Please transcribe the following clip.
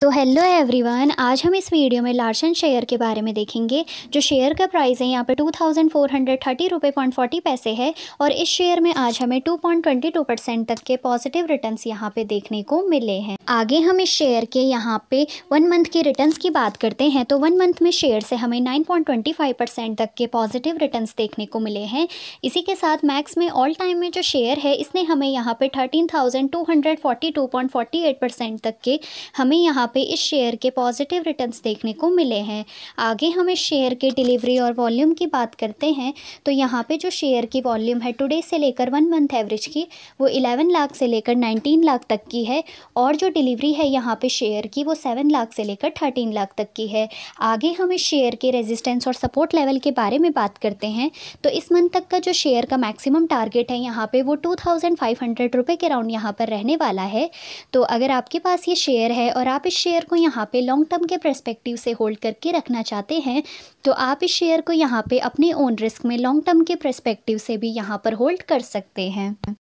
तो hello everyone आज हम इस वीडियो में लार्सन शेयर के बारे में देखेंगे जो शेयर का प्राइस है यहाँ पे two thousand four hundred thirty रुपये पॉइंट फोर्टी पैसे है और इस शेयर में आज हमें two point twenty two percent तक के पॉजिटिव रिटर्न्स यहाँ पे देखने को मिले हैं आगे हम इस शेयर के यहाँ पे वन मंथ के रिटर्न्स की बात करते हैं तो वन मंथ में शेयर से हमें 9.25 परसेंट तक के पॉजिटिव रिटर्न्स देखने को मिले हैं इसी के साथ मैक्स में ऑल टाइम में जो शेयर है इसने हमें यहाँ पे 13,242.48 परसेंट तक के हमें यहाँ पे इस शेयर के पॉजिटिव रिटर्न्स देखने को मिले हैं आगे हम इस शेयर के डिलीवरी और वॉल्यूम की बात करते हैं तो यहाँ पर जो शेयर की वॉल्यूम है टुडे से लेकर वन मंथ एवरेज की वो इलेवन लाख से लेकर नाइनटीन लाख तक की है और जो डिलीवरी है यहाँ पे शेयर की वो सेवन लाख से लेकर थर्टीन लाख तक की है आगे हम इस शेयर के रेजिस्टेंस और सपोर्ट लेवल के बारे में बात करते हैं तो इस मंथ तक का जो शेयर का मैक्सिमम टारगेट है यहाँ पे वो टू थाउजेंड फाइव हंड्रेड रुपये के राउंड यहाँ पर रहने वाला है तो अगर आपके पास ये शेयर है और आप इस शेयर को यहाँ पर लॉन्ग टर्म के प्रस्पेक्टिव से होल्ड करके रखना चाहते हैं तो आप इस शेयर को यहाँ पर अपने ओन रिस्क में लॉन्ग टर्म के प्रस्पेक्टिव से भी यहाँ पर होल्ड कर सकते हैं